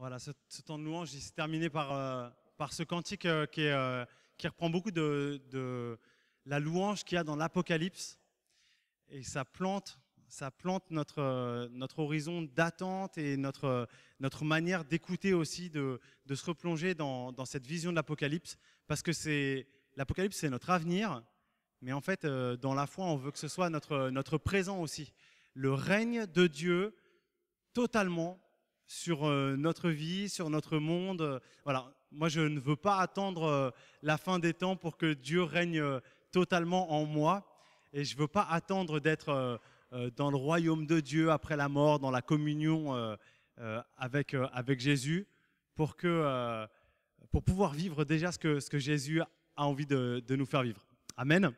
Voilà, ce, temps de louange, il s'est terminé par, euh, ce cantique euh, qui, est, euh, reprend beaucoup de, la louange qu'il y a dans l'Apocalypse. Et ça plante, ça plante notre, horizon d'attente et notre, manière d'écouter aussi, de, se replonger dans, cette vision de l'Apocalypse. Parce que c'est l'Apocalypse, c'est notre avenir. Mais en fait, dans la foi, on veut que ce soit notre, notre présent aussi. Le règne de Dieu totalement sur euh, notre vie, sur notre monde. Voilà, moi je ne veux pas attendre euh, la fin des temps pour que Dieu règne euh, totalement en moi, et je ne veux pas attendre d'être dans le royaume de Dieu après la mort, dans la communion avec avec Jésus, pour que pour pouvoir vivre déjà ce que ce que Jésus a envie de, nous faire vivre. Amen.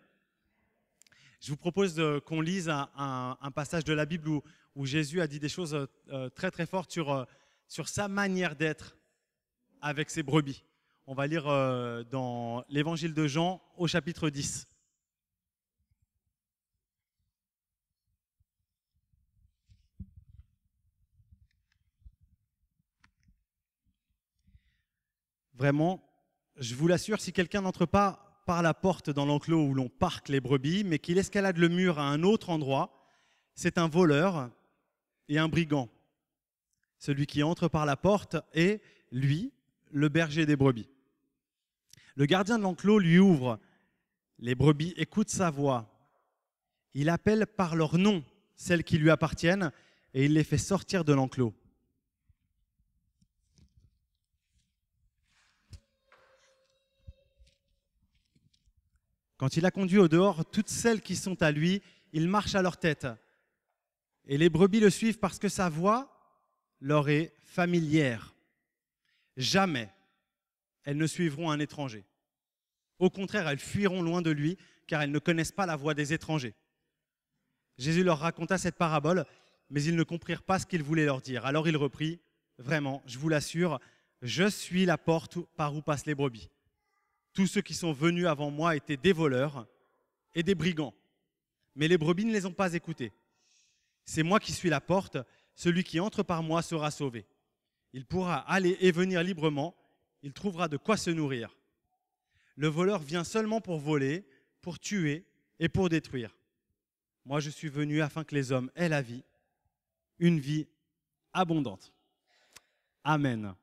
Je vous propose qu'on lise un, passage de la Bible où où Jésus a dit des choses euh, euh, très très fortes sur, euh, sur sa manière d'être avec ses brebis. On va lire dans l'évangile de Jean au chapitre 10. Vraiment, je vous l'assure, si quelqu'un n'entre pas par la porte dans l'enclos où l'on parque les brebis, mais qu'il escalade le mur à un autre endroit, c'est un voleur et un brigand. Celui qui entre par la porte est, lui, le berger des brebis. Le gardien de l'enclos lui ouvre. Les brebis écoutent sa voix. Il appelle par leur nom celles qui lui appartiennent et il les fait sortir de l'enclos. Quand il a conduit au dehors toutes celles qui sont à lui, il marche à leur tête et les brebis le suivent parce que sa voix leur est familière. Jamais elles ne suivront un étranger. Au contraire, elles fuiront loin de lui car elles ne connaissent pas la voix des étrangers. Jésus leur raconta cette parabole, mais ils ne comprirent pas ce qu'il voulait leur dire. Alors il reprit, vraiment, je vous l'assure, je suis la porte par où passent les brebis. Tous ceux qui sont venus avant moi étaient des voleurs et des brigands, mais les brebis ne les ont pas écoutés. C'est moi qui suis la porte, celui qui entre par moi sera sauvé. Il pourra aller et venir librement, il trouvera de quoi se nourrir. Le voleur vient seulement pour voler, pour tuer et pour détruire. Moi je suis venu afin que les hommes aient la vie, une vie abondante. Amen.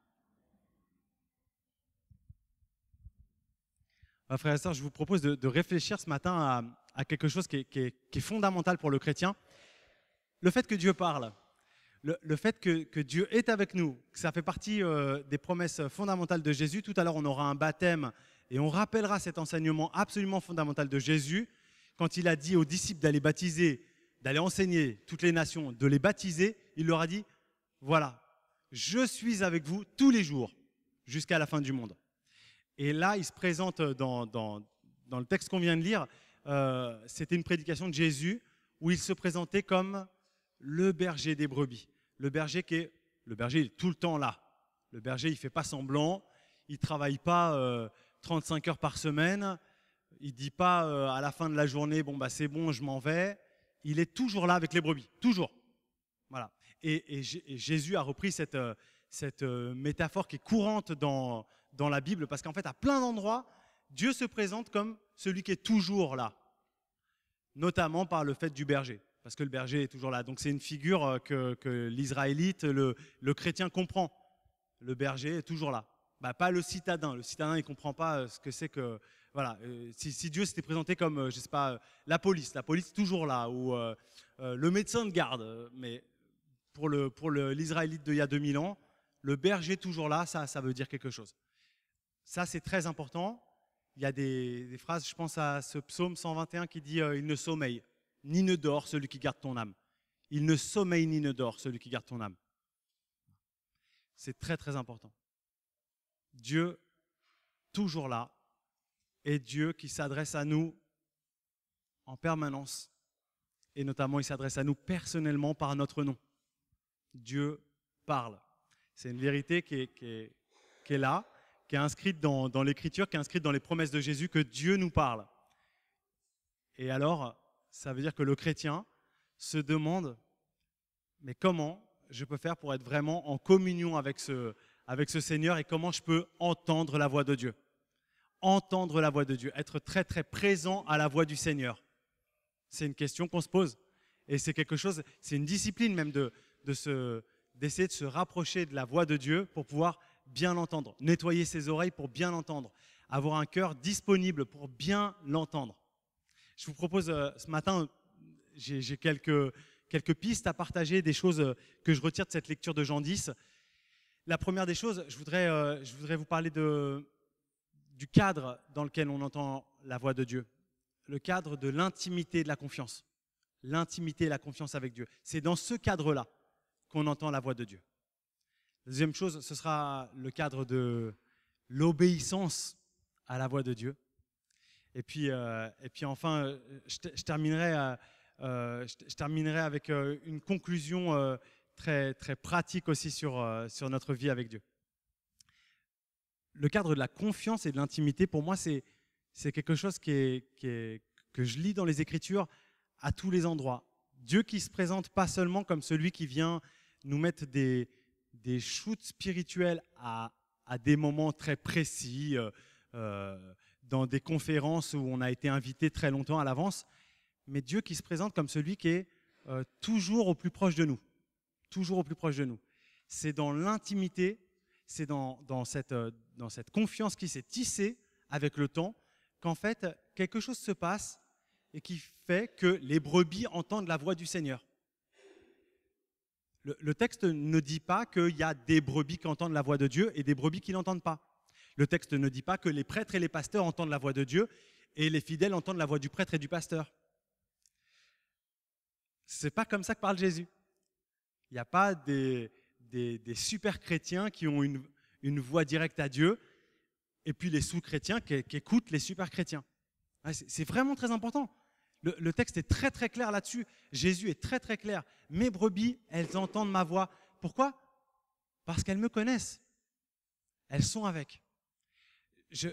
Frère et sœurs, je vous propose de, réfléchir ce matin à, quelque chose qui est, fondamental pour le chrétien le fait que Dieu parle, le, fait que, Dieu est avec nous, que ça fait partie euh, des promesses fondamentales de Jésus. Tout à l'heure, on aura un baptême et on rappellera cet enseignement absolument fondamental de Jésus quand il a dit aux disciples d'aller baptiser, d'aller enseigner toutes les nations, de les baptiser. Il leur a dit, voilà, je suis avec vous tous les jours jusqu'à la fin du monde. Et là, il se présente dans, le texte qu'on vient de lire. Euh, c'était une prédication de Jésus où il se présentait comme le berger des brebis. Le berger qui est, le berger est tout le temps là. Le berger, il fait pas semblant, il travaille pas 35 euh, heures par semaine, il dit pas euh, à la fin de la journée, bon bah c'est bon, je m'en vais. Il est toujours là avec les brebis, toujours. Voilà. Et, Jésus a repris cette, euh, métaphore qui est courante dans, dans la Bible, parce qu'en fait, à plein d'endroits, Dieu se présente comme celui qui est toujours là, notamment par le fait du berger parce que le berger est toujours là. Donc c'est une figure euh, que, l'israélite, le, le, chrétien comprend. Le berger est toujours là. Bah, pas le citadin. Le citadin, il comprend pas euh, ce que c'est que. Voilà. Euh, si, Dieu s'était présenté comme, je sais pas, la police, la police toujours là, ou le médecin de garde. Mais pour le pour l'israélite d'il y a 2000 ans, le berger toujours là, ça, ça veut dire quelque chose. Ça, c'est très important. Il y a des, phrases, je pense à ce psaume 121 qui dit Il ne sommeille ni ne dort celui qui garde ton âme. Il ne sommeille ni ne dort celui qui garde ton âme. C'est très très important. Dieu, toujours là, est Dieu qui s'adresse à nous en permanence. Et notamment, il s'adresse à nous personnellement par notre nom. Dieu parle. C'est une vérité qui est, là, qui est inscrite dans, dans l'Écriture, qui est inscrite dans les promesses de Jésus, que Dieu nous parle. Et alors, ça veut dire que le chrétien se demande, mais comment je peux faire pour être vraiment en communion avec ce, Seigneur et comment je peux entendre la voix de Dieu Entendre la voix de Dieu, être très très présent à la voix du Seigneur. C'est une question qu'on se pose. Et c'est quelque chose, c'est une discipline même de, d'essayer de se rapprocher de la voix de Dieu pour pouvoir bien l'entendre. Nettoyer ses oreilles pour bien l'entendre. Avoir un cœur disponible pour bien l'entendre. Je vous propose euh, ce matin, j'ai quelques, quelques pistes à partager, des choses euh, que je retire de cette lecture de Jean 10. La première des choses, je voudrais, euh, je voudrais vous parler de, du cadre dans lequel on entend la voix de Dieu, le cadre de l'intimité de la confiance, l'intimité et la confiance avec Dieu. C'est dans ce cadre-là qu'on entend la voix de Dieu. La deuxième chose, ce sera le cadre de l'obéissance à la voix de Dieu. Et puis, euh, et puis enfin, euh, je, terminerai, euh, je, terminerai avec une conclusion très, très pratique aussi sur, sur notre vie avec Dieu. Le cadre de la confiance et de l'intimité, pour moi, c'est c'est quelque chose qui est, que je lis dans les Écritures à tous les endroits. Dieu qui se présente pas seulement comme celui qui vient nous mettre des, des shoots spirituels à, à des moments très précis, euh, dans des conférences où on a été invité très longtemps à l'avance, mais Dieu qui se présente comme celui qui est euh, toujours au plus proche de nous, toujours au plus proche de nous. C'est dans l'intimité, c'est euh, dans, cette, confiance qui s'est tissée avec le temps qu'en fait quelque chose se passe et qui fait que les brebis entendent la voix du Seigneur. Le, le texte ne dit pas qu'il y a des brebis qui entendent la voix de Dieu et des brebis qui n'entendent pas. Le texte ne dit pas que les prêtres et les pasteurs entendent la voix de Dieu et les fidèles entendent la voix du prêtre et du pasteur. C'est pas comme ça que parle Jésus. Il n'y a pas des, des, super chrétiens qui ont une, voix directe à Dieu et puis les sous-chrétiens qui, écoutent les super chrétiens. C'est vraiment très important. le texte est très très clair là-dessus. Jésus est très très clair. Mes brebis, elles entendent ma voix. Pourquoi Parce qu'elles me connaissent. Elles sont avec je,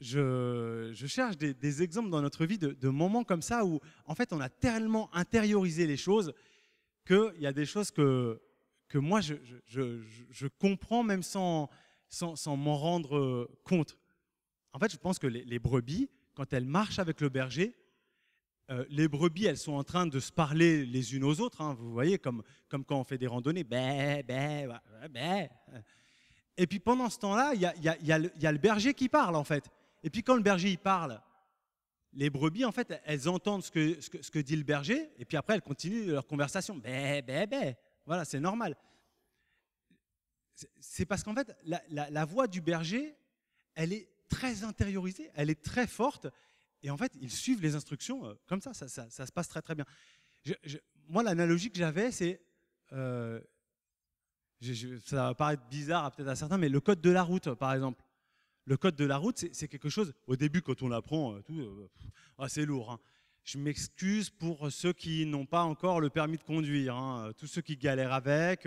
je, cherche des, exemples dans notre vie de, moments comme ça où, en fait, on a tellement intériorisé les choses qu'il y a des choses que, que moi, je, je, comprends même sans, sans, m'en rendre euh, compte. En fait, je pense que les, brebis, quand elles marchent avec le berger, euh, les brebis, elles sont en train de se parler les unes aux autres. Hein. vous voyez, comme, comme quand on fait des randonnées. Bé, bé, bé. Et puis pendant ce temps-là, il y a, le berger qui parle, en fait. Et puis quand le berger il parle, les brebis, en fait, elles entendent ce que, ce que, dit le berger, et puis après, elles continuent leur conversation. Bé, bé, Voilà, c'est normal. C'est parce qu'en fait, la, voix du berger, elle est très intériorisée, elle est très forte, et en fait, ils suivent les instructions euh, comme ça, ça, se passe très très bien. moi, l'analogie que j'avais, c'est euh, ça va paraître bizarre peut-être à certains, mais le code de la route, par exemple. Le code de la route, c'est quelque chose, au début, quand on l'apprend, euh, tout, euh, ah, c'est lourd. Hein. Je m'excuse pour ceux qui n'ont pas encore le permis de conduire, hein, euh, tous ceux qui galèrent avec,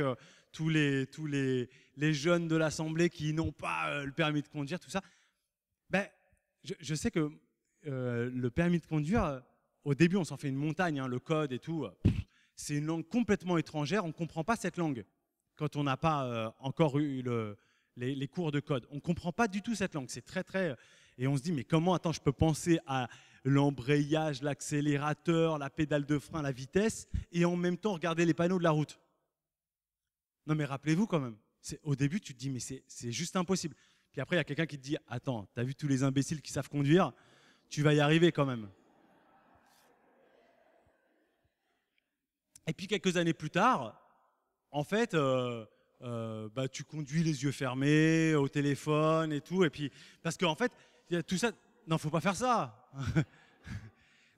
tous, les, tous les, les jeunes de l'Assemblée qui n'ont pas le permis de conduire, tout ça. Ben, je, sais que le permis de conduire, au début, on s'en fait une montagne, hein, le code et tout. c'est une langue complètement étrangère, on ne comprend pas cette langue quand on n'a pas euh, encore eu les, cours de code. On ne comprend pas du tout cette langue. C'est très, très. Et on se dit, mais comment, attends, je peux penser à l'embrayage, l'accélérateur, la pédale de frein, la vitesse, et en même temps regarder les panneaux de la route. Non, mais rappelez-vous quand même. Au début, tu te dis, mais c'est juste impossible. Puis après, il y a quelqu'un qui te dit, attends, t'as vu tous les imbéciles qui savent conduire, tu vas y arriver quand même. Et puis quelques années plus tard, en fait, euh, euh, bah, tu conduis les yeux fermés, au téléphone et tout. Et puis, parce qu'en en fait, y a tout ça. Non, faut pas faire ça.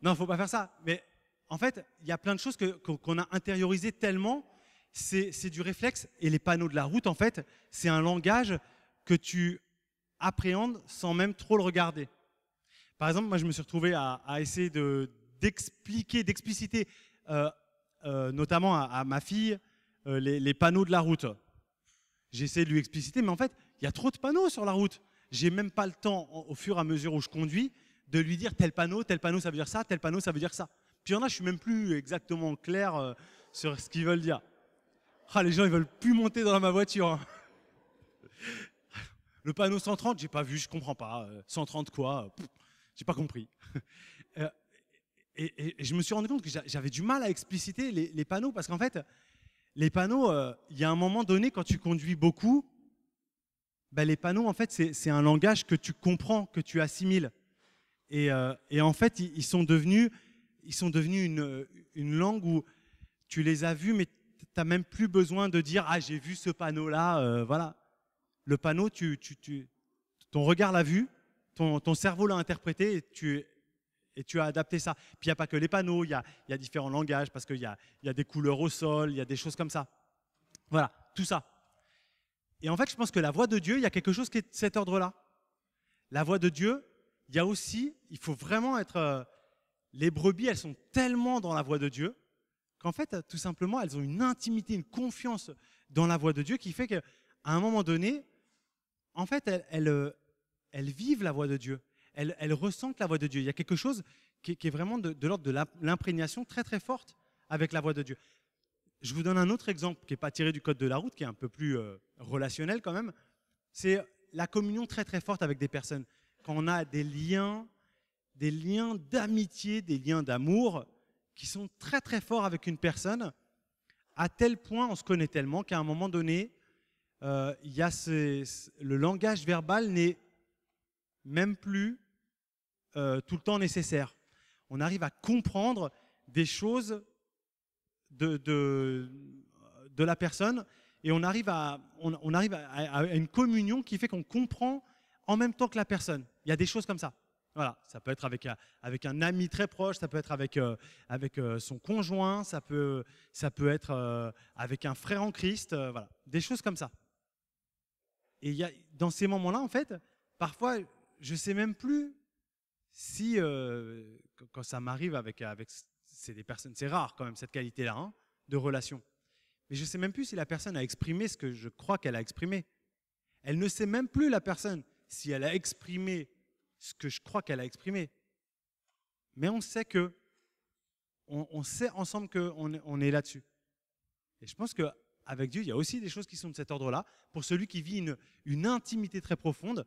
non, faut pas faire ça. Mais en fait, il y a plein de choses qu'on a intériorisées tellement. C'est du réflexe. Et les panneaux de la route, en fait, c'est un langage que tu appréhendes sans même trop le regarder. Par exemple, moi, je me suis retrouvé à, essayer d'expliquer, d'expliciter, euh, notamment à, ma fille, euh, les, panneaux de la route. j'essaie de lui expliciter, mais en fait, il y a trop de panneaux sur la route. J'ai même pas le temps, au fur et à mesure où je conduis, de lui dire tel panneau, tel panneau, ça veut dire ça, tel panneau, ça veut dire ça. Puis il y en a, je suis même plus exactement clair euh, sur ce qu'ils veulent dire. Ah, les gens, ils veulent plus monter dans ma voiture. Hein. Le panneau 130, j'ai pas vu, je comprends pas. 130 euh, quoi J'ai pas compris. Et, je me suis rendu compte que j'avais du mal à expliciter les panneaux parce qu'en fait, les panneaux, euh, il y a un moment donné, quand tu conduis beaucoup, bah, les panneaux, en fait, c'est un langage que tu comprends, que tu assimiles. Et, euh, et en fait, ils, sont devenus, ils sont devenus une, langue où tu les as vus, mais tu n'as même plus besoin de dire Ah, j'ai vu ce panneau-là. Euh, voilà. Le panneau, tu, tu, ton regard l'a vu, ton, ton cerveau l'a interprété, et tu, et tu as adapté ça. Puis il n'y a pas que les panneaux, il y a, différents langages parce qu'il y a, des couleurs au sol, il y a des choses comme ça. Voilà, tout ça. Et en fait, je pense que la voix de Dieu, il y a quelque chose qui est cet ordre-là. La voix de Dieu, il y a aussi, il faut vraiment être... Euh, les brebis, elles sont tellement dans la voix de Dieu qu'en fait, euh, tout simplement, elles ont une intimité, une confiance dans la voix de Dieu qui fait qu'à un moment donné, en fait, elles euh, vivent la voix de Dieu. Elle ressent ressentent la voix de Dieu. Il y a quelque chose qui, est vraiment de, l'ordre de l'imprégnation très très forte avec la voix de Dieu. Je vous donne un autre exemple qui n'est pas tiré du code de la route, qui est un peu plus euh, relationnel quand même. C'est la communion très très forte avec des personnes. Quand on a des liens, des liens d'amitié, des liens d'amour, qui sont très très forts avec une personne, à tel point on se connaît tellement qu'à un moment donné, euh, il y a le langage verbal n'est même plus euh, tout le temps nécessaire. On arrive à comprendre des choses de, de, la personne et on arrive à, on, arrive à, une communion qui fait qu'on comprend en même temps que la personne. Il y a des choses comme ça. Voilà, ça peut être avec avec un ami très proche, ça peut être avec euh, avec euh, son conjoint, ça peut ça peut être avec un frère en Christ, voilà, des choses comme ça. Et il y a dans ces moments-là en fait, parfois je sais même plus si euh, quand ça m'arrive avec avec c'est des personnes, c'est rare quand même cette qualité-là hein, de relation. Mais je sais même plus si la personne a exprimé ce que je crois qu'elle a exprimé. Elle ne sait même plus la personne si elle a exprimé ce que je crois qu'elle a exprimé. Mais on sait que on, sait ensemble qu'on on est là-dessus. Et je pense que avec Dieu, il y a aussi des choses qui sont de cet ordre-là. Pour celui qui vit une, une intimité très profonde,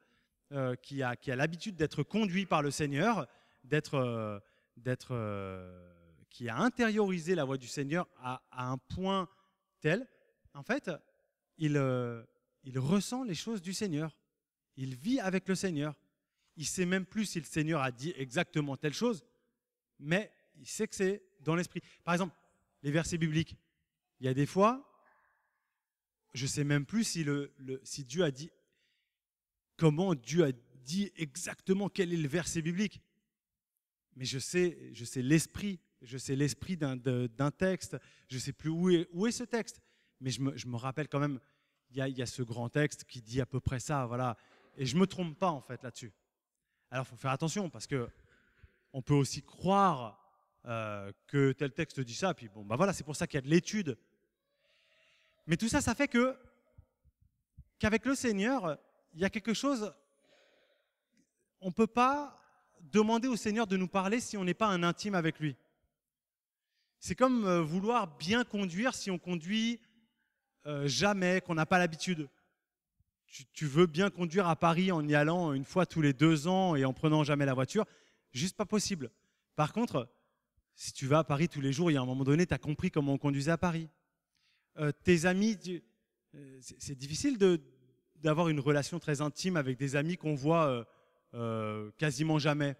euh, qui a, l'habitude d'être conduit par le Seigneur, d'être, euh, d'être, euh, qui a intériorisé la voix du Seigneur à, un point tel, en fait, il, il ressent les choses du Seigneur. Il vit avec le Seigneur. Il sait même plus si le Seigneur a dit exactement telle chose, mais il sait que c'est dans l'esprit. Par exemple, les versets bibliques. Il y a des fois, je sais même plus si Dieu a dit comment Dieu a dit exactement quel est le verset biblique. Mais je sais, je sais l'esprit, je sais l'esprit d'un texte, je sais plus où est, où est ce texte. Mais je me, rappelle quand même, il y, a, il y a ce grand texte qui dit à peu près ça, voilà. Et je me trompe pas en fait là-dessus. Alors il faut faire attention parce que on peut aussi croire euh, que tel texte dit ça, puis bon, bah voilà, c'est pour ça qu'il y a de l'étude. Mais tout ça, ça fait que qu'avec le Seigneur, il y a quelque chose, on ne peut pas demander au Seigneur de nous parler si on n'est pas un intime avec lui. C'est comme euh, vouloir bien conduire si on conduit euh, jamais, qu'on n'a pas l'habitude. Tu, veux bien conduire à Paris en y allant une fois tous les deux ans et en prenant jamais la voiture, juste pas possible. Par contre, si tu vas à Paris tous les jours, il y a un moment donné, tu as compris comment on conduisait à Paris. Euh, tes amis, c'est difficile de, d'avoir une relation très intime avec des amis qu'on voit euh, euh, quasiment jamais.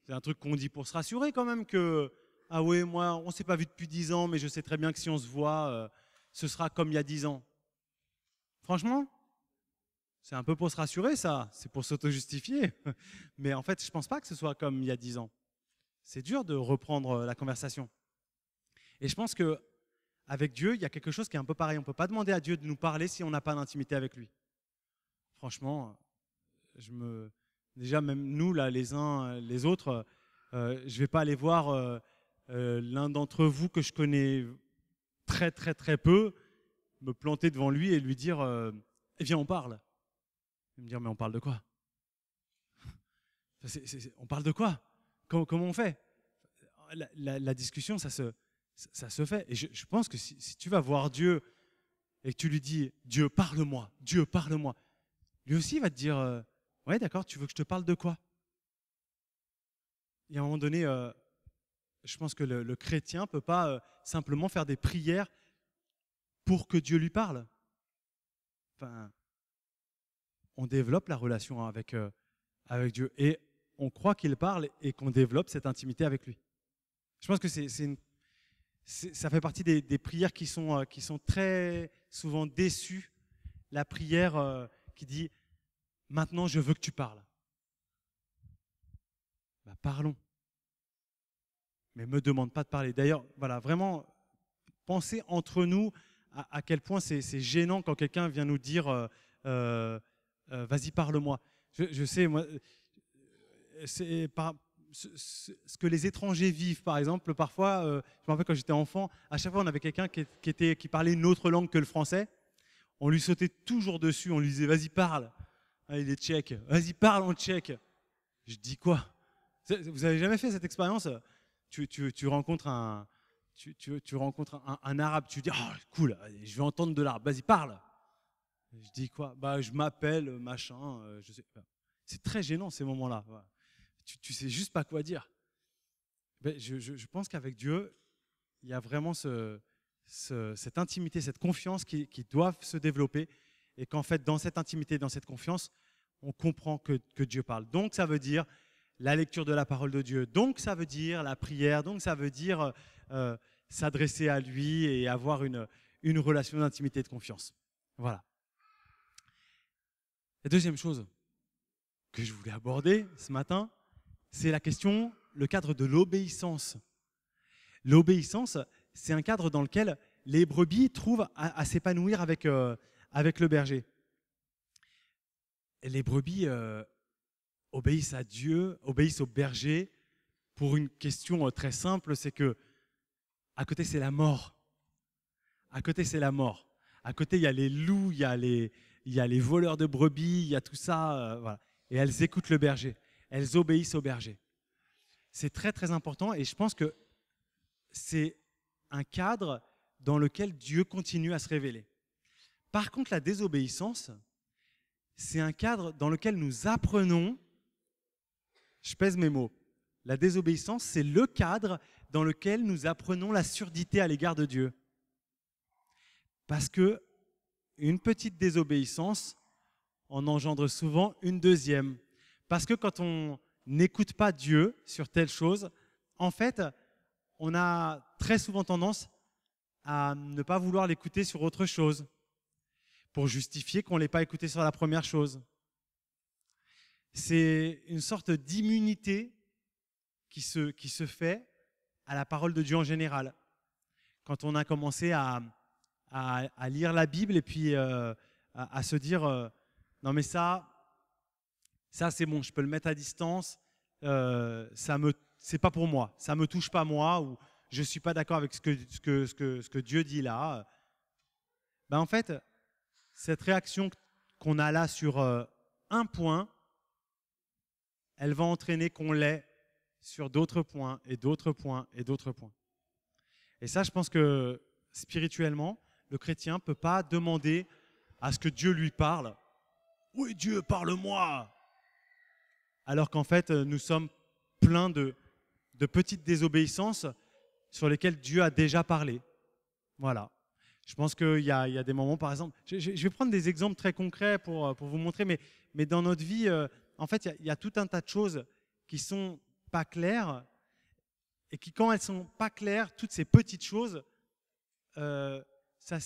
C'est un truc qu'on dit pour se rassurer quand même que ah ouais moi on s'est pas vu depuis dix ans mais je sais très bien que si on se voit euh, ce sera comme il y a dix ans. Franchement, c'est un peu pour se rassurer ça, c'est pour s'auto-justifier. Mais en fait je pense pas que ce soit comme il y a dix ans. C'est dur de reprendre la conversation. Et je pense que avec Dieu, il y a quelque chose qui est un peu pareil. On ne peut pas demander à Dieu de nous parler si on n'a pas d'intimité avec lui franchement, euh, je me, déjà même nous là, les uns euh, les autres, euh, je vais pas aller voir l'un d'entre vous que je connais très très très peu, me planter devant lui et lui dire, eh viens on parle. Il me dire mais on parle de quoi On parle de quoi comment, on fait la, discussion ça se ça se fait. Et je, pense que si, si tu vas voir Dieu et que tu lui dis Dieu parle-moi, Dieu parle-moi, lui aussi va te dire euh, Ouais, d'accord, tu veux que je te parle de quoi Et à un moment donné, euh, je pense que le, chrétien ne peut pas euh, simplement faire des prières pour que Dieu lui parle. Enfin, on développe la relation avec, avec Dieu et on croit qu'il parle et qu'on développe cette intimité avec lui. Je pense que c'est ça fait partie des, prières qui sont, qui sont très souvent déçues. La prière qui dit Maintenant, je veux que tu parles. Bah, parlons. Mais me demande pas de parler. D'ailleurs, voilà, vraiment, pensez entre nous à, quel point c'est gênant quand quelqu'un vient nous dire euh, euh, euh, Vas-y, parle-moi. Je, sais, moi, ce que les étrangers vivent, par exemple, parfois, je me rappelle quand j'étais enfant, à chaque fois on avait quelqu'un qui parlait une autre langue que le français, on lui sautait toujours dessus, on lui disait vas-y parle, ah, il est tchèque. Vas-y, parle en tchèque. Je dis quoi Vous avez jamais fait cette expérience tu, rencontres un, tu, rencontres un, arabe, tu dis oh, cool, je vais entendre de l'arabe. Vas-y, parle. Je dis quoi Bah, je m'appelle machin. Euh, je sais. C'est très gênant ces moments-là. Tu, tu sais juste pas quoi dire. je, pense qu'avec Dieu, il y a vraiment ce, cette intimité, cette confiance qui, qui doivent se développer et qu'en fait, dans cette intimité, dans cette confiance, on comprend que, Dieu parle. Donc, ça veut dire la lecture de la parole de Dieu. Donc, ça veut dire la prière. Donc, ça veut dire euh, s'adresser à lui et avoir une, une relation d'intimité et de confiance. Voilà. La deuxième chose que je voulais aborder ce matin, c'est la question, le cadre de l'obéissance. L'obéissance, c'est un cadre dans lequel les brebis trouvent à, s'épanouir avec, euh, avec le berger. les brebis euh, obéissent à Dieu, obéissent au berger pour une question euh, très simple, c'est que à côté c'est la mort. À côté c'est la mort. À côté il y a les loups, il y a les, voleurs de brebis, il y a tout ça. Euh, et elles écoutent le berger. Elles obéissent au berger. C'est très très important et je pense que c'est un cadre dans lequel Dieu continue à se révéler. Par contre, la désobéissance, c'est un cadre dans lequel nous apprenons, je pèse mes mots, la désobéissance, c'est le cadre dans lequel nous apprenons la surdité à l'égard de Dieu. Parce que une petite désobéissance en engendre souvent une deuxième. Parce que quand on n'écoute pas Dieu sur telle chose, en fait, on a très souvent tendance à ne pas vouloir l'écouter sur autre chose pour justifier qu'on ne l'ait pas écouté sur la première chose. C'est une sorte d'immunité qui se, qui se fait à la parole de Dieu en général. Quand on a commencé à, à, lire la Bible et puis euh, à, se dire, euh, non mais ça, ça c'est bon, je peux le mettre à distance, euh, ça me, c'est pas pour moi, ça me touche pas moi, ou je suis pas d'accord avec ce que, ce que, ce que, ce que Dieu dit là. Ben en fait, cette réaction qu'on a là sur euh, un point, elle va entraîner qu'on l'ait sur d'autres points et d'autres points et d'autres points. Et ça, je pense que spirituellement, le chrétien ne peut pas demander à ce que Dieu lui parle. Oui, Dieu, parle-moi. Alors qu'en fait, euh, nous sommes pleins de, de petites désobéissances sur lesquelles Dieu a déjà parlé. Voilà. Je pense qu'il y, a des moments, par exemple, je, vais prendre des exemples très concrets pour, euh, pour vous montrer, mais, mais dans notre vie, euh, en fait, il y, a, tout un tas de choses qui sont pas claires et qui, quand elles sont pas claires, toutes ces petites choses, euh, ça,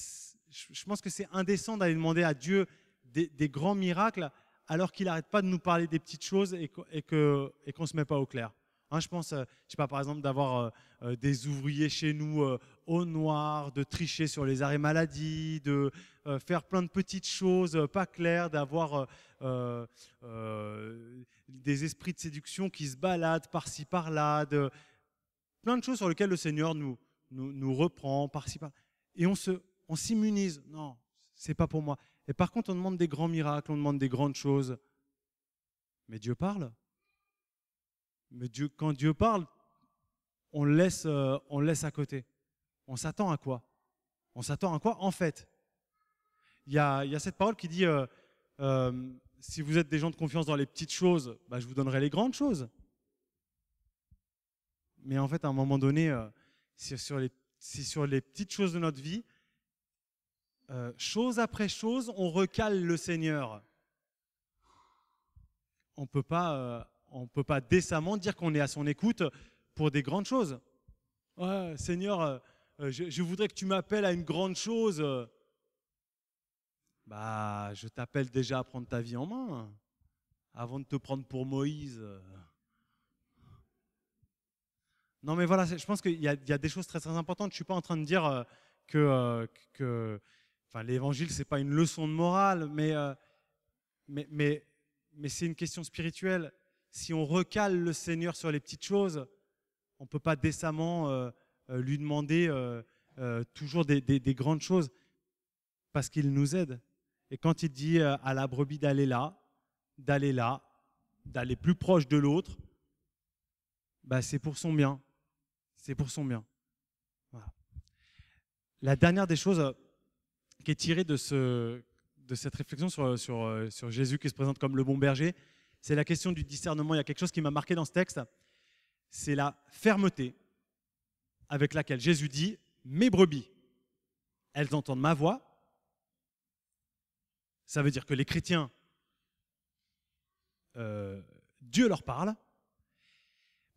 je pense que c'est indécent d'aller demander à Dieu des, grands miracles alors qu'il n'arrête pas de nous parler des petites choses et qu'on et que, et qu'on se met pas au clair. Hein, je pense, je sais pas, par exemple, d'avoir des ouvriers chez nous au noir, de tricher sur les arrêts maladie, de euh, faire plein de petites choses euh, pas claires, d'avoir euh, des esprits de séduction qui se baladent par-ci par-là, de, plein de choses sur lesquelles le Seigneur nous, nous, reprend par-ci par-là. Et on se, on s'immunise. Non, c'est pas pour moi. Et par contre, on demande des grands miracles, on demande des grandes choses. Mais Dieu parle. Mais Dieu, quand Dieu parle, on laisse, on le laisse à côté on s'attend à quoi On s'attend à quoi en fait il y, a, cette parole qui dit, euh, euh, si vous êtes des gens de confiance dans les petites choses, bah, je vous donnerai les grandes choses. Mais en fait, à un moment donné, euh, c'est sur, les, petites choses de notre vie, chose après chose, on recale le Seigneur. On peut pas, on peut pas décemment dire qu'on est à son écoute pour des grandes choses. Seigneur, euh, je, voudrais que tu m'appelles à une grande chose. Bah, je t'appelle déjà à prendre ta vie en main, avant de te prendre pour Moïse. Non, mais voilà, je pense qu'il y, a des choses très très importantes. Je suis pas en train de dire euh, que, euh, que, enfin, l'Évangile c'est pas une leçon de morale, mais c'est une question spirituelle. Si on recale le Seigneur sur les petites choses, on peut pas décemment euh, lui demander euh, euh, toujours des, grandes choses parce qu'il nous aide. Et quand il dit à la brebis d'aller là, d'aller là, d'aller plus proche de l'autre, bah c'est pour son bien. C'est pour son bien. La dernière des choses qui est tirée de, ce, de cette réflexion sur, sur Jésus qui se présente comme le bon berger, c'est la question du discernement. Il y a quelque chose qui m'a marqué dans ce texte, c'est la fermeté avec laquelle Jésus dit, mes brebis, elles entendent ma voix. Ça veut dire que les chrétiens, euh, Dieu leur parle,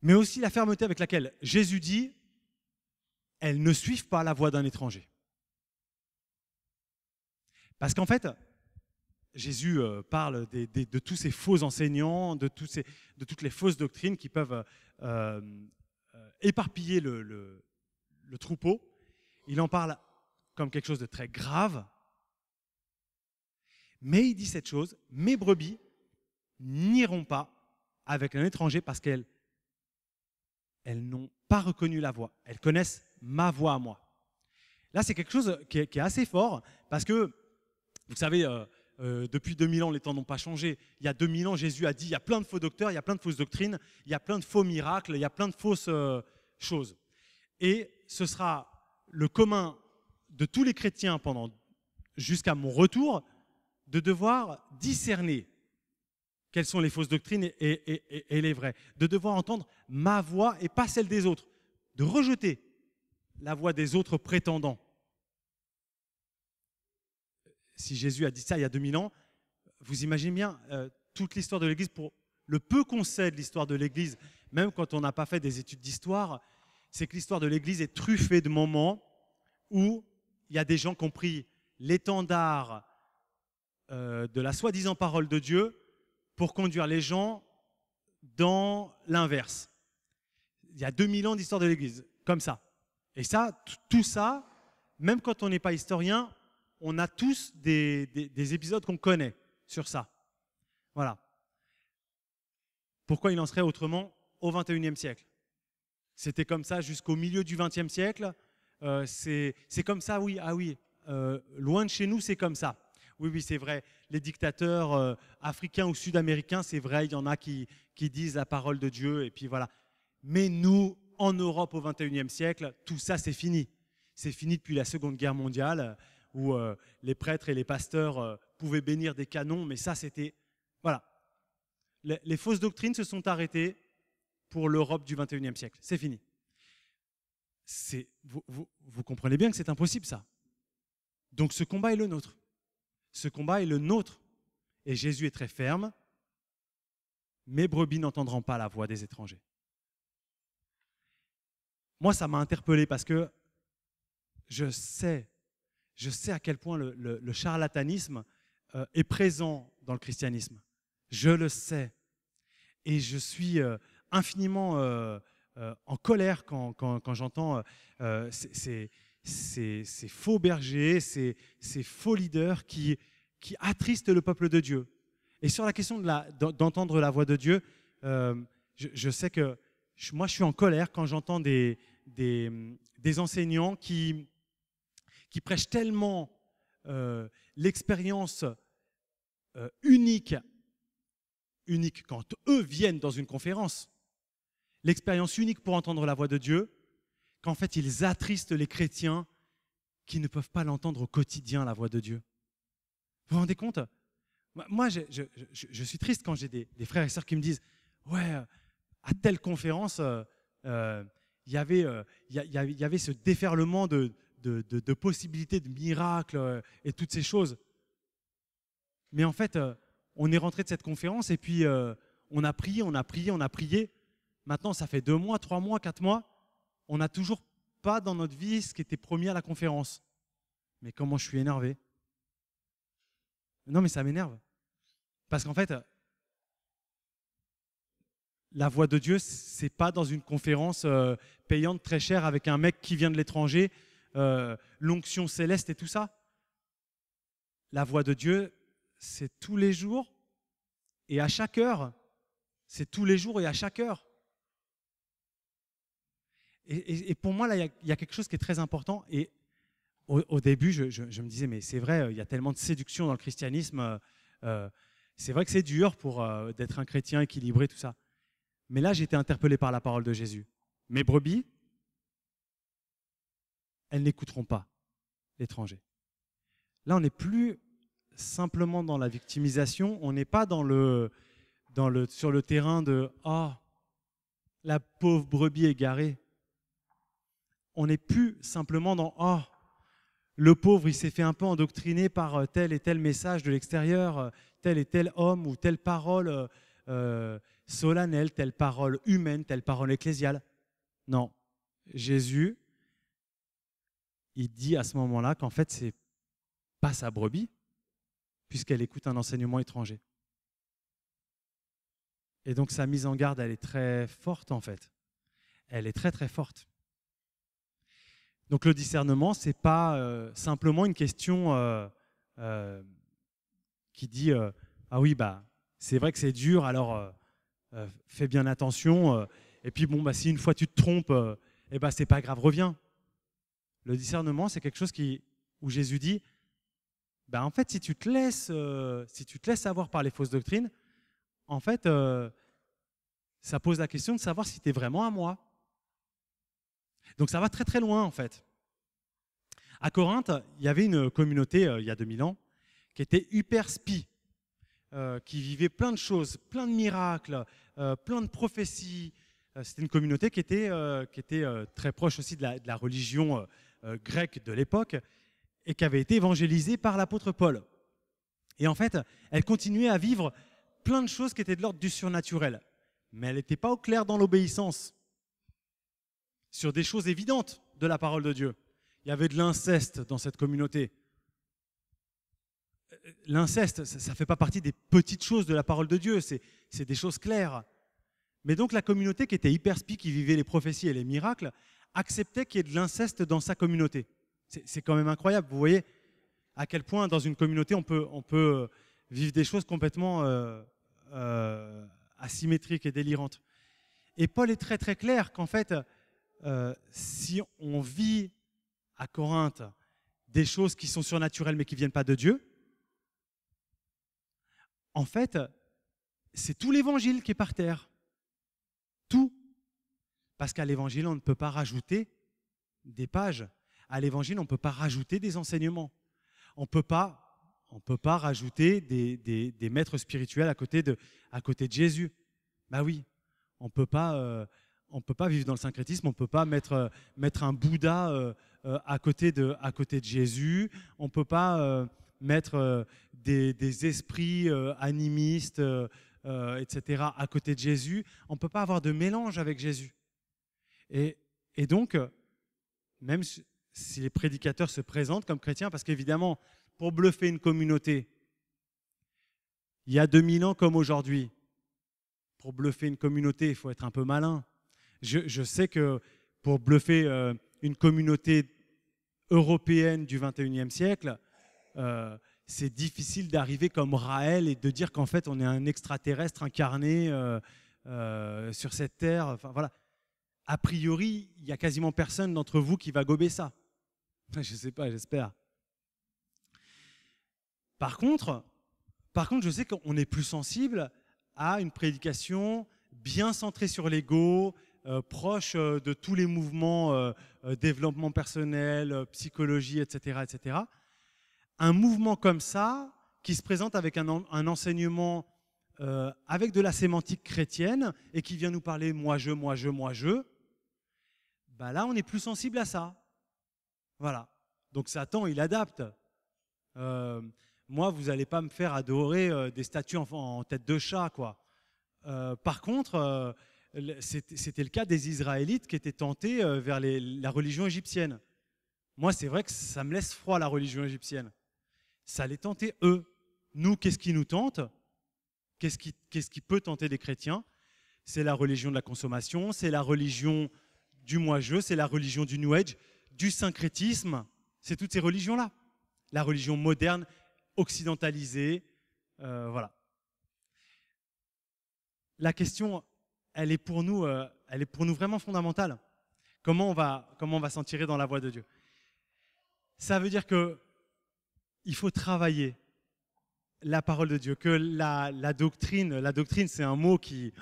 mais aussi la fermeté avec laquelle Jésus dit, elles ne suivent pas la voix d'un étranger. Parce qu'en fait, Jésus euh, parle de tous ces faux enseignants, de, toutes les fausses doctrines qui peuvent euh, éparpiller le, le troupeau. Il en parle comme quelque chose de très grave. Mais il dit cette chose, mes brebis n'iront pas avec un étranger parce qu'elles elles, n'ont pas reconnu la voix. Elles connaissent ma voix à moi. Là, c'est quelque chose qui est, assez fort parce que, vous savez, euh, euh, depuis 2000 ans, les temps n'ont pas changé. Il y a 2000 ans, Jésus a dit, il y a plein de faux docteurs, il y a plein de fausses doctrines, il y a plein de faux miracles, il y a plein de fausses euh, choses. Et ce sera le commun de tous les chrétiens pendant jusqu'à mon retour de devoir discerner quelles sont les fausses doctrines et, les vraies, de devoir entendre ma voix et pas celle des autres, de rejeter la voix des autres prétendants. Si Jésus a dit ça il y a 2000 ans, vous imaginez bien euh, toute l'histoire de l'Église, pour le peu qu'on sait de l'histoire de l'Église, même quand on n'a pas fait des études d'histoire, c'est que l'histoire de l'Église est truffée de moments où il y a des gens qui ont pris l'étendard euh, de la soi-disant parole de Dieu pour conduire les gens dans l'inverse. Il y a 2000 ans d'histoire de l'Église, comme ça. Et ça, tout ça, même quand on n'est pas historien, on a tous des, des épisodes qu'on connaît sur ça. Voilà. Pourquoi il en serait autrement au XXIe siècle c'était comme ça jusqu'au milieu du XXe siècle. Euh, c'est comme ça, oui, ah oui, euh, loin de chez nous, c'est comme ça. Oui, oui, c'est vrai. Les dictateurs euh, africains ou sud-américains, c'est vrai, il y en a qui, disent la parole de Dieu, et puis voilà. Mais nous, en Europe au XXIe siècle, tout ça, c'est fini. C'est fini depuis la Seconde Guerre mondiale, où les prêtres et les pasteurs pouvaient bénir des canons, mais ça, c'était... Voilà. les fausses doctrines se sont arrêtées, pour l'Europe du 21e siècle. C'est fini. Vous, comprenez bien que c'est impossible, ça. Donc ce combat est le nôtre. Ce combat est le nôtre. Et Jésus est très ferme. Mes brebis n'entendront pas la voix des étrangers. Moi, ça m'a interpellé parce que je sais, je sais à quel point le, charlatanisme euh, est présent dans le christianisme. Je le sais. Et je suis... Euh, infiniment euh, euh, en colère quand, j'entends euh, ces, faux bergers, ces, faux leaders qui, qui, attristent le peuple de Dieu. Et sur la question d'entendre de la, la, voix de Dieu, je, sais que moi je suis en colère quand j'entends des, des, des, enseignants qui, qui prêchent tellement l'expérience unique unique quand eux viennent dans une conférence l'expérience unique pour entendre la voix de Dieu, qu'en fait ils attristent les chrétiens qui ne peuvent pas l'entendre au quotidien, la voix de Dieu. Vous vous rendez compte Moi, je, suis triste quand j'ai des, frères et sœurs qui me disent, ouais, euh, à telle conférence, il euh, euh, y avait, y, avait, ce déferlement de, de, de possibilités, de miracles et toutes ces choses. Mais en fait, on est rentré de cette conférence et puis on a prié, on a prié, on a prié. Maintenant, ça fait deux mois, trois mois, quatre mois. On n'a toujours pas dans notre vie ce qui était promis à la conférence. Mais comment je suis énervé. Non, mais ça m'énerve. Parce qu'en fait, euh, la voix de Dieu, c'est pas dans une conférence euh, payante très chère avec un mec qui vient de l'étranger, euh, l'onction céleste et tout ça. La voix de Dieu, c'est tous les jours et à chaque heure. C'est tous les jours et à chaque heure. Et, pour moi, là, il y, a quelque chose qui est très important. Et au, début, je, me disais, mais c'est vrai, euh, il y a tellement de séduction dans le christianisme. Euh, euh, c'est vrai que c'est dur pour d'être un chrétien équilibré, tout ça. Mais là, j'ai été interpellé par la parole de Jésus. Mes brebis, elles n'écouteront pas l'étranger. Là, on n'est plus simplement dans la victimisation, on n'est pas dans le, dans le, sur le terrain de ⁇ Ah, oh, la pauvre brebis égarée ⁇ on n'est plus simplement dans oh le pauvre il s'est fait un peu endoctriner par euh, tel et tel message de l'extérieur, euh, tel et tel homme ou telle parole euh, solennelle, telle parole humaine, telle parole ecclésiale. Non, Jésus, il dit à ce moment-là qu'en fait c'est pas sa brebis puisqu'elle écoute un enseignement étranger. Et donc sa mise en garde, elle est très forte en fait. Elle est très très forte. Donc le discernement, c'est pas euh, simplement une question euh, euh, qui dit ah oui bah c'est vrai que c'est dur, alors fais bien attention. et puis bon bah si une fois tu te trompes, et eh bah c'est pas grave, reviens. Le discernement, c'est quelque chose qui où Jésus dit bah en fait si tu te laisses si tu te laisses avoir par les fausses doctrines, en fait ça pose la question de savoir si tu es vraiment à moi. Donc ça va très très loin en fait. À Corinthe, il y avait une communauté euh, il y a 2000 ans qui était hyper spie, euh, qui vivait plein de choses, plein de miracles, euh, plein de prophéties. C'était une communauté qui était, très proche aussi de la religion grecque de l'époque et qui avait été évangélisée par l'apôtre Paul. Et en fait, elle continuait à vivre plein de choses qui étaient de l'ordre du surnaturel. Mais elle n'était pas au clair dans l'obéissance sur des choses évidentes de la parole de Dieu. Il y avait de l'inceste dans cette communauté. Euh, l'inceste, ça ne fait pas partie des petites choses de la parole de Dieu, c'est des choses claires. Mais donc la communauté qui était hyper spie, qui vivait les prophéties et les miracles, acceptait qu'il y ait de l'inceste dans sa communauté. C'est quand même incroyable. Vous voyez à quel point dans une communauté on peut, on peut euh, vivre des choses complètement euh, asymétriques et délirantes. Et Paul est très très clair qu'en fait, euh, si on vit à Corinthe des choses qui sont surnaturelles mais qui ne viennent pas de Dieu, en fait, c'est tout l'évangile qui est par terre. Tout. Parce qu'à l'évangile, on ne peut pas rajouter des pages. À l'évangile, on ne peut pas rajouter des enseignements. On ne peut pas on peut pas rajouter des, maîtres spirituels à côté de, à côté de Jésus. Bah oui, on peut pas. Euh, on peut pas vivre dans le syncrétisme, on peut pas mettre, euh, mettre un Bouddha euh, euh, à, côté de, à côté de Jésus, on peut pas mettre des, esprits animistes, etc., à côté de Jésus, on peut pas avoir de mélange avec Jésus. Et, et donc, même si les prédicateurs se présentent comme chrétiens, parce qu'évidemment, pour bluffer une communauté, il y a 2000 ans comme aujourd'hui, pour bluffer une communauté, il faut être un peu malin. Je, sais que pour bluffer euh, une communauté européenne du 21e siècle, euh, c'est difficile d'arriver comme Raël et de dire qu'en fait on est un extraterrestre incarné euh, sur cette terre. Enfin voilà. A priori, il n'y a quasiment personne d'entre vous qui va gober ça. Je ne sais pas, j'espère. Par contre, par contre, je sais qu'on est plus sensible à une prédication bien centrée sur l'ego, euh, proche euh, de tous les mouvements euh, développement personnel, psychologie, etc., etc. Un mouvement comme ça, qui se présente avec un, enseignement avec de la sémantique chrétienne et qui vient nous parler moi, je, moi, je, moi, je, bah là, on est plus sensible à ça. Voilà. Donc Satan, il adapte. moi, vous n'allez pas me faire adorer des statues en, en, tête de chat, quoi. par contre, c'était le cas des Israélites qui étaient tentés euh, vers la religion égyptienne. Moi, c'est vrai que ça me laisse froid la religion égyptienne. Ça les tentait eux. Nous, qu'est-ce qui nous tente Qu'est-ce qui, peut tenter des chrétiens C'est la religion de la consommation, c'est la religion du moi jeu c'est la religion du New Age, du syncrétisme. C'est toutes ces religions-là. La religion moderne, occidentalisée, euh, voilà. La question elle est pour nous, euh, elle est pour nous vraiment fondamentale. Comment on va, comment on va s'en tirer dans la voie de Dieu Ça veut dire que il faut travailler la parole de Dieu, que la, doctrine, la doctrine, c'est un mot qui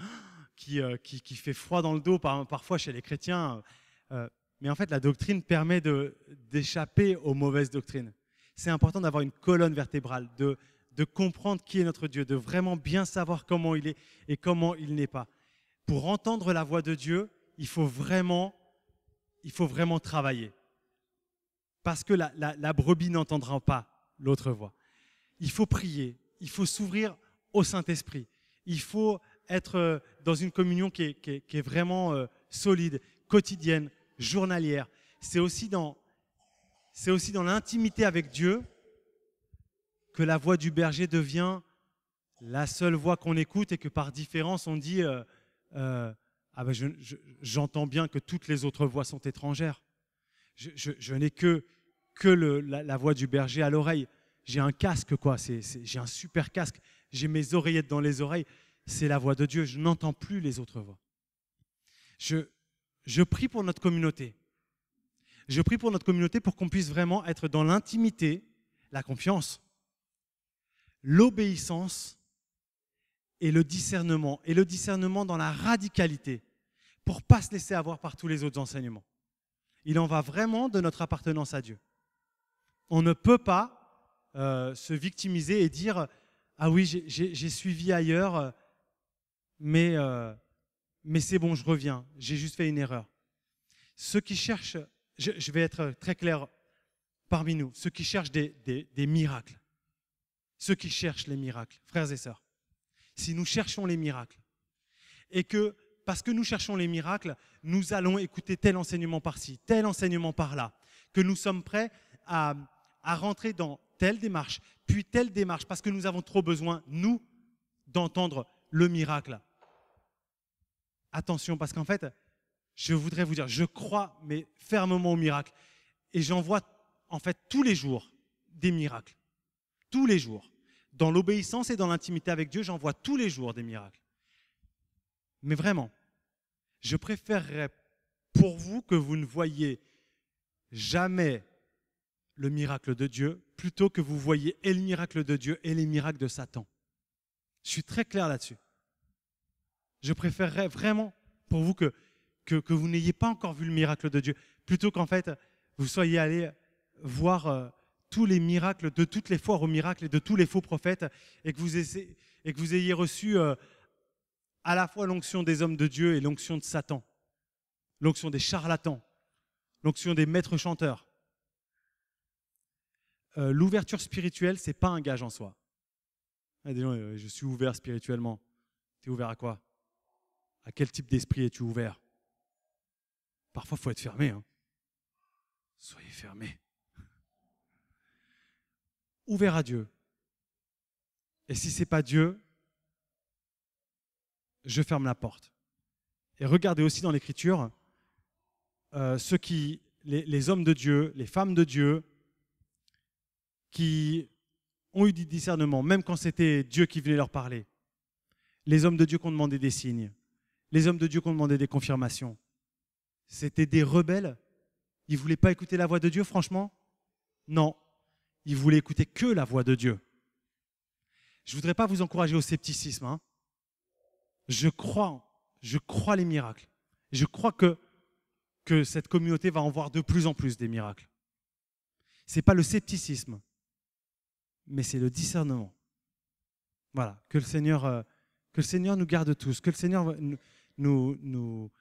euh, fait froid dans le dos parfois chez les chrétiens. Euh, mais en fait, la doctrine permet d'échapper aux mauvaises doctrines. C'est important d'avoir une colonne vertébrale, de comprendre qui est notre Dieu, de vraiment bien savoir comment il est et comment il n'est pas pour entendre la voix de Dieu, il faut vraiment, il faut vraiment travailler. Parce que la, brebis n'entendra pas l'autre voix. Il faut prier, il faut s'ouvrir au Saint-Esprit, il faut être euh, dans une communion qui est, vraiment euh, solide, quotidienne, journalière. C'est aussi dans, l'intimité avec Dieu que la voix du berger devient la seule voix qu'on écoute et que par différence on dit euh, euh, ah ben j'entends bien que toutes les autres voix sont étrangères. Je, n'ai que, que la, voix du berger à l'oreille. J'ai un casque, quoi. J'ai un super casque. J'ai mes oreillettes dans les oreilles. C'est la voix de Dieu. Je n'entends plus les autres voix. Je, je prie pour notre communauté. Je prie pour notre communauté pour qu'on puisse vraiment être dans l'intimité, la confiance, l'obéissance et le discernement, et le discernement dans la radicalité, pour pas se laisser avoir par tous les autres enseignements. Il en va vraiment de notre appartenance à Dieu. On ne peut pas euh, se victimiser et dire ah oui j'ai suivi ailleurs, euh, mais euh, mais c'est bon je reviens, j'ai juste fait une erreur. Ceux qui cherchent, je, vais être très clair parmi nous, ceux qui cherchent des miracles, ceux qui cherchent les miracles, frères et sœurs si nous cherchons les miracles, et que parce que nous cherchons les miracles, nous allons écouter tel enseignement par-ci, tel enseignement par-là, que nous sommes prêts à, rentrer dans telle démarche, puis telle démarche, parce que nous avons trop besoin, nous, d'entendre le miracle. Attention, parce qu'en fait, je voudrais vous dire, je crois, mais fermement au miracle. Et j'en vois, en fait, tous les jours, des miracles. Tous les jours dans l'obéissance et dans l'intimité avec Dieu, j'en vois tous les jours des miracles. Mais vraiment, je préférerais pour vous que vous ne voyez jamais le miracle de Dieu plutôt que vous voyez et le miracle de Dieu et les miracles de Satan. Je suis très clair là-dessus. Je préférerais vraiment pour vous que, que, que vous n'ayez pas encore vu le miracle de Dieu plutôt qu'en fait vous soyez allé voir euh, tous les miracles, de toutes les foires aux miracles et de tous les faux prophètes, et que vous, ayez, et que vous ayez reçu euh, à la fois l'onction des hommes de Dieu et l'onction de Satan, l'onction des charlatans, l'onction des maîtres chanteurs. Euh, l'ouverture spirituelle, c'est pas un gage en soi. Ah, disons, euh, je suis ouvert spirituellement. Tu es ouvert à quoi À quel type d'esprit es-tu ouvert Parfois, faut être fermé. Hein. Soyez fermé ouvert à Dieu. Et si ce n'est pas Dieu, je ferme la porte. Et regardez aussi dans l'Écriture, euh, ceux qui, les, les, hommes de Dieu, les femmes de Dieu, qui ont eu du discernement, même quand c'était Dieu qui voulait leur parler. Les hommes de Dieu qui ont demandé des signes. Les hommes de Dieu qui ont demandé des confirmations. C'était des rebelles. Ils ne voulaient pas écouter la voix de Dieu, franchement. Non, ils voulait écouter que la voix de Dieu. Je ne voudrais pas vous encourager au scepticisme. Hein. Je crois, je crois les miracles. Je crois que, que cette communauté va en voir de plus en plus des miracles. Ce n'est pas le scepticisme, mais c'est le discernement. Voilà, que le Seigneur, euh, que le Seigneur nous garde tous, que le Seigneur nous, nous,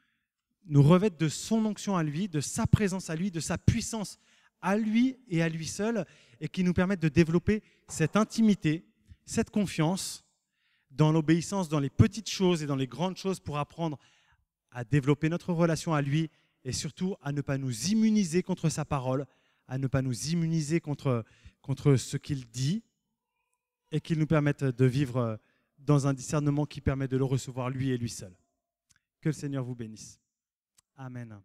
nous revête de son onction à lui, de sa présence à lui, de sa puissance à lui et à lui seul et qui nous permettent de développer cette intimité, cette confiance dans l'obéissance, dans les petites choses et dans les grandes choses pour apprendre à développer notre relation à lui et surtout à ne pas nous immuniser contre sa parole, à ne pas nous immuniser contre, contre ce qu'il dit et qu'il nous permette de vivre dans un discernement qui permet de le recevoir lui et lui seul. Que le Seigneur vous bénisse. Amen.